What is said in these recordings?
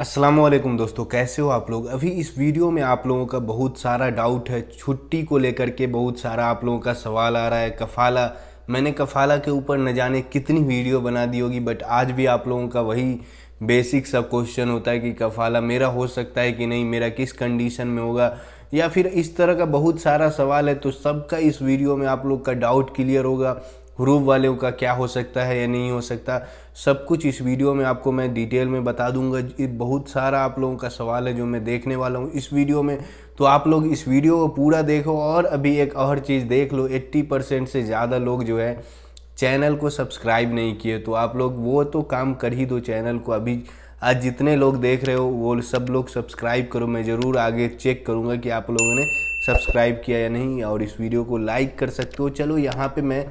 असलम दोस्तों कैसे हो आप लोग अभी इस वीडियो में आप लोगों का बहुत सारा डाउट है छुट्टी को लेकर के बहुत सारा आप लोगों का सवाल आ रहा है कफाला मैंने कफाला के ऊपर न जाने कितनी वीडियो बना दी होगी बट आज भी आप लोगों का वही बेसिक सब क्वेश्चन होता है कि कफाला मेरा हो सकता है कि नहीं मेरा किस कंडीशन में होगा या फिर इस तरह का बहुत सारा सवाल है तो सबका इस वीडियो में आप लोग का डाउट क्लियर होगा हरूब वाले का क्या हो सकता है या नहीं हो सकता सब कुछ इस वीडियो में आपको मैं डिटेल में बता दूंगा बहुत सारा आप लोगों का सवाल है जो मैं देखने वाला हूँ इस वीडियो में तो आप लोग इस वीडियो को पूरा देखो और अभी एक और चीज़ देख लो 80 परसेंट से ज़्यादा लोग जो है चैनल को सब्सक्राइब नहीं किए तो आप लोग वो तो काम कर ही दो चैनल को अभी आज जितने लोग देख रहे हो वो सब लोग सब्सक्राइब करो मैं ज़रूर आगे चेक करूँगा कि आप लोगों ने सब्सक्राइब किया या नहीं और इस वीडियो को लाइक कर सकते हो चलो यहाँ पे मैं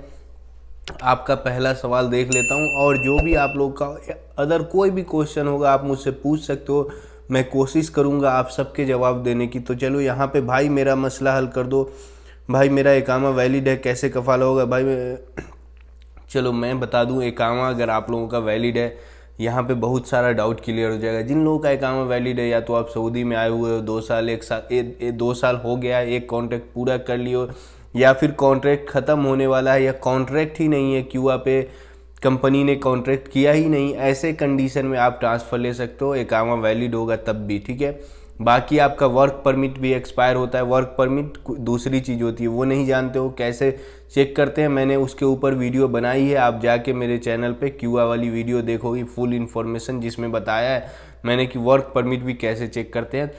आपका पहला सवाल देख लेता हूँ और जो भी आप लोग का अदर कोई भी क्वेश्चन होगा आप मुझसे पूछ सकते हो मैं कोशिश करूँगा आप सबके जवाब देने की तो चलो यहाँ पे भाई मेरा मसला हल कर दो भाई मेरा एकामा वैलिड है कैसे कफाला होगा भाई चलो मैं बता दूं एकामा अगर आप लोगों का वैलिड है यहाँ पे बहुत सारा डाउट क्लियर हो जाएगा जिन लोगों का एकामा वैलिड है या तो आप सऊदी में आए हुए हो दो साल एक साल ए, ए, दो साल हो गया एक कॉन्ट्रैक्ट पूरा कर लियो या फिर कॉन्ट्रैक्ट ख़त्म होने वाला है या कॉन्ट्रैक्ट ही नहीं है क्यूआ पे कंपनी ने कॉन्ट्रैक्ट किया ही नहीं ऐसे कंडीशन में आप ट्रांसफ़र ले सकते हो एकामा वैलिड होगा तब भी ठीक है बाकी आपका वर्क परमिट भी एक्सपायर होता है वर्क परमिट दूसरी चीज़ होती है वो नहीं जानते हो कैसे चेक करते हैं मैंने उसके ऊपर वीडियो बनाई है आप जाके मेरे चैनल पे क्यूआ वाली वीडियो देखोगी फुल इन्फॉर्मेशन जिसमें बताया है मैंने कि वर्क परमिट भी कैसे चेक करते हैं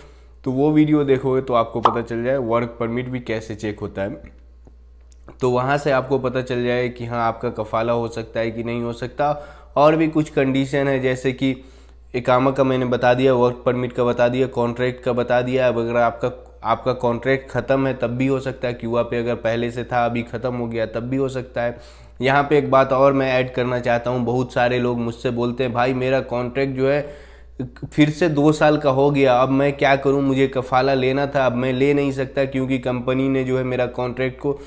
तो वो वीडियो देखोगे तो आपको पता चल जाए वर्क परमिट भी कैसे चेक होता है तो वहाँ से आपको पता चल जाए कि हाँ आपका कफाला हो सकता है कि नहीं हो सकता और भी कुछ कंडीशन है जैसे कि इकामा का मैंने बता दिया वर्क परमिट का बता दिया कॉन्ट्रैक्ट का बता दिया अब अगर आपका आपका कॉन्ट्रैक्ट ख़त्म है तब भी हो सकता है क्यूआ पे अगर पहले से था अभी ख़त्म हो गया तब भी हो सकता है यहाँ पे एक बात और मैं ऐड करना चाहता हूँ बहुत सारे लोग मुझसे बोलते हैं भाई मेरा कॉन्ट्रैक्ट जो है फिर से दो साल का हो गया अब मैं क्या करूँ मुझे कफाला लेना था अब मैं ले नहीं सकता क्योंकि कंपनी ने जो है मेरा कॉन्ट्रैक्ट को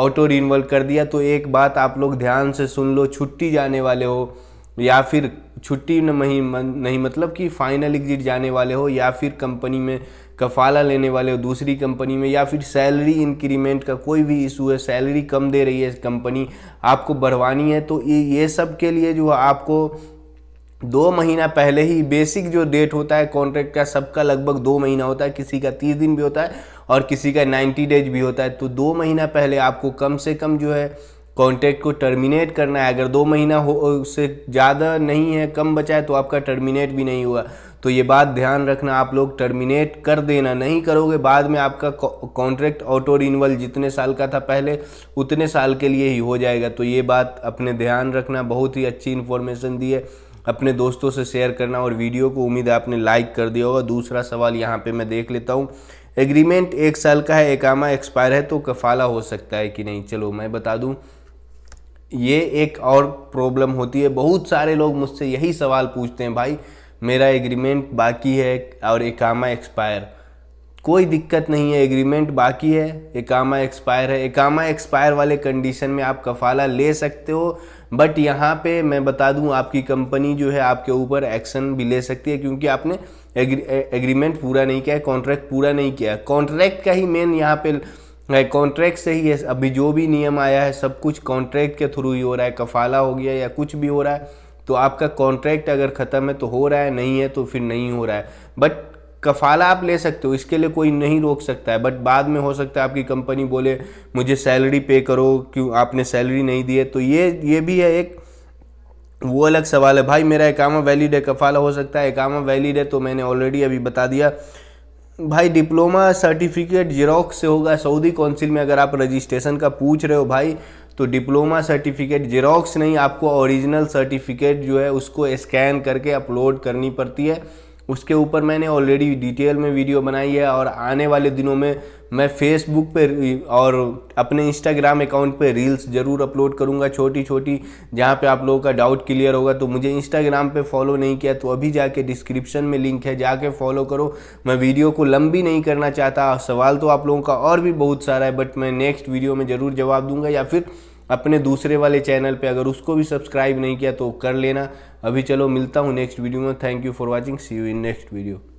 ऑटो रिनवल कर दिया तो एक बात आप लोग ध्यान से सुन लो छुट्टी जाने वाले हो या फिर छुट्टी नहीं नहीं मतलब कि फाइनल एग्जिट जाने वाले हो या फिर कंपनी में कफाला लेने वाले हो दूसरी कंपनी में या फिर सैलरी इंक्रीमेंट का कोई भी इशू है सैलरी कम दे रही है कंपनी आपको बढ़वानी है तो ये ये सब के लिए जो आपको दो महीना पहले ही बेसिक जो डेट होता है कॉन्ट्रैक्ट का सबका लगभग दो महीना होता है किसी का तीस दिन भी होता है और किसी का नाइन्टी डेज भी होता है तो दो महीना पहले आपको कम से कम जो है कॉन्ट्रैक्ट को टर्मिनेट करना है अगर दो महीना हो उससे ज़्यादा नहीं है कम बचा है तो आपका टर्मिनेट भी नहीं हुआ तो ये बात ध्यान रखना आप लोग टर्मिनेट कर देना नहीं करोगे बाद में आपका कॉन्ट्रैक्ट ऑटो रिनवल जितने साल का था पहले उतने साल के लिए ही हो जाएगा तो ये बात अपने ध्यान रखना बहुत ही अच्छी इन्फॉर्मेशन दी है अपने दोस्तों से शेयर करना और वीडियो को उम्मीद है आपने लाइक कर दिया होगा दूसरा सवाल यहाँ पे मैं देख लेता हूँ एग्रीमेंट एक साल का है एकामा एक्सपायर है तो कफाला हो सकता है कि नहीं चलो मैं बता दूँ ये एक और प्रॉब्लम होती है बहुत सारे लोग मुझसे यही सवाल पूछते हैं भाई मेरा एग्रीमेंट बाकी है और एकामा एक्सपायर कोई दिक्कत नहीं है एग्रीमेंट बाकी है एकामा एक्सपायर है एकामा एक्सपायर वाले कंडीशन में आप कफाला ले सकते हो बट यहाँ पे मैं बता दूँ आपकी कंपनी जो है आपके ऊपर एक्शन भी ले सकती है क्योंकि आपने एग्री, एग्रीमेंट पूरा नहीं किया है कॉन्ट्रैक्ट पूरा नहीं किया है कॉन्ट्रैक्ट का ही मेन यहाँ पे है कॉन्ट्रैक्ट से ही है अभी जो भी नियम आया है सब कुछ कॉन्ट्रैक्ट के थ्रू ही हो रहा है कफाला हो गया या कुछ भी हो रहा है तो आपका कॉन्ट्रैक्ट अगर ख़त्म है तो हो रहा है नहीं है तो फिर नहीं हो रहा है बट कफाला आप ले सकते हो इसके लिए कोई नहीं रोक सकता है बट बाद में हो सकता है आपकी कंपनी बोले मुझे सैलरी पे करो क्यों आपने सैलरी नहीं दी है तो ये ये भी है एक वो अलग सवाल है भाई मेरा एकामा वैलिड है कफाला हो सकता है एकामा वैलिड है तो मैंने ऑलरेडी अभी बता दिया भाई डिप्लोमा सर्टिफिकेट जेरोक्स से होगा सऊदी काउंसिल में अगर आप रजिस्ट्रेशन का पूछ रहे हो भाई तो डिप्लोमा सर्टिफिकेट जेरोक्स नहीं आपको ओरिजिनल सर्टिफिकेट जो है उसको स्कैन करके अपलोड करनी पड़ती है उसके ऊपर मैंने ऑलरेडी डिटेल में वीडियो बनाई है और आने वाले दिनों में मैं फेसबुक पे और अपने इंस्टाग्राम अकाउंट पे रील्स ज़रूर अपलोड करूँगा छोटी छोटी जहाँ पे आप लोगों का डाउट क्लियर होगा तो मुझे इंस्टाग्राम पे फॉलो नहीं किया तो अभी जाके डिस्क्रिप्शन में लिंक है जाके फॉलो करो मैं वीडियो को लंबी नहीं करना चाहता सवाल तो आप लोगों का और भी बहुत सारा है बट मैं नेक्स्ट वीडियो में ज़रूर जवाब दूंगा या फिर अपने दूसरे वाले चैनल पे अगर उसको भी सब्सक्राइब नहीं किया तो कर लेना अभी चलो मिलता हूँ नेक्स्ट वीडियो में thank you for watching see you in next video